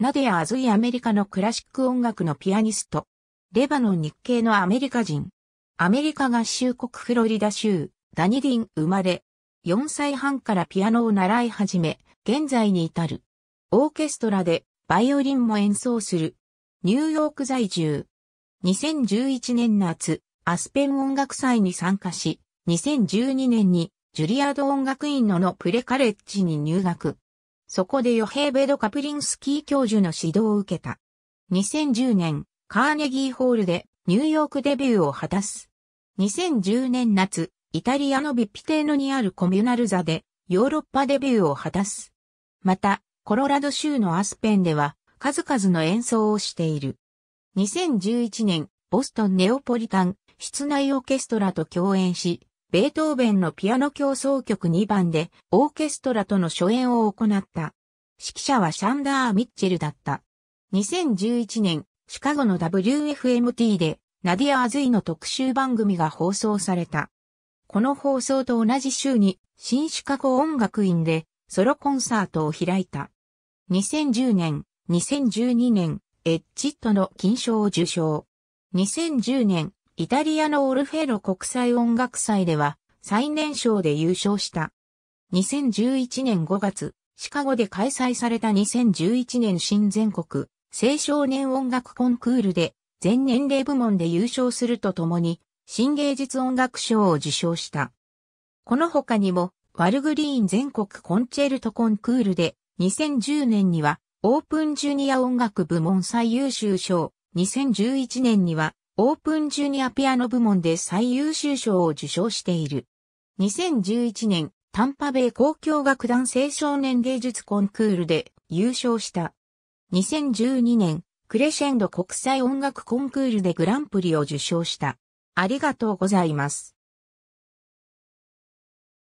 ナディア・アズイアメリカのクラシック音楽のピアニスト。レバノン日系のアメリカ人。アメリカ合衆国フロリダ州、ダニディン生まれ。4歳半からピアノを習い始め、現在に至る。オーケストラでバイオリンも演奏する。ニューヨーク在住。2011年夏、アスペン音楽祭に参加し、2012年にジュリアード音楽院ののプレカレッジに入学。そこでヨヘーベド・カプリンスキー教授の指導を受けた。2010年、カーネギーホールでニューヨークデビューを果たす。2010年夏、イタリアのビッピテーノにあるコミュナル座でヨーロッパデビューを果たす。また、コロラド州のアスペンでは数々の演奏をしている。2011年、ボストンネオポリタン室内オーケストラと共演し、ベートーベンのピアノ競争曲2番でオーケストラとの初演を行った。指揮者はシャンダー・ミッチェルだった。2011年、シカゴの WFMT でナディア・アズイの特集番組が放送された。この放送と同じ週に新シカゴ音楽院でソロコンサートを開いた。2010年、2012年、エッジットの金賞を受賞。2010年、イタリアのオルフェロ国際音楽祭では最年少で優勝した。2011年5月、シカゴで開催された2011年新全国青少年音楽コンクールで全年齢部門で優勝するとともに新芸術音楽賞を受賞した。この他にもワルグリーン全国コンチェルトコンクールで2010年にはオープンジュニア音楽部門最優秀賞、2011年にはオープンジュニアピアノ部門で最優秀賞を受賞している。2011年、タンパベイ公共楽団青少年芸術コンクールで優勝した。2012年、クレシェンド国際音楽コンクールでグランプリを受賞した。ありがとうございます。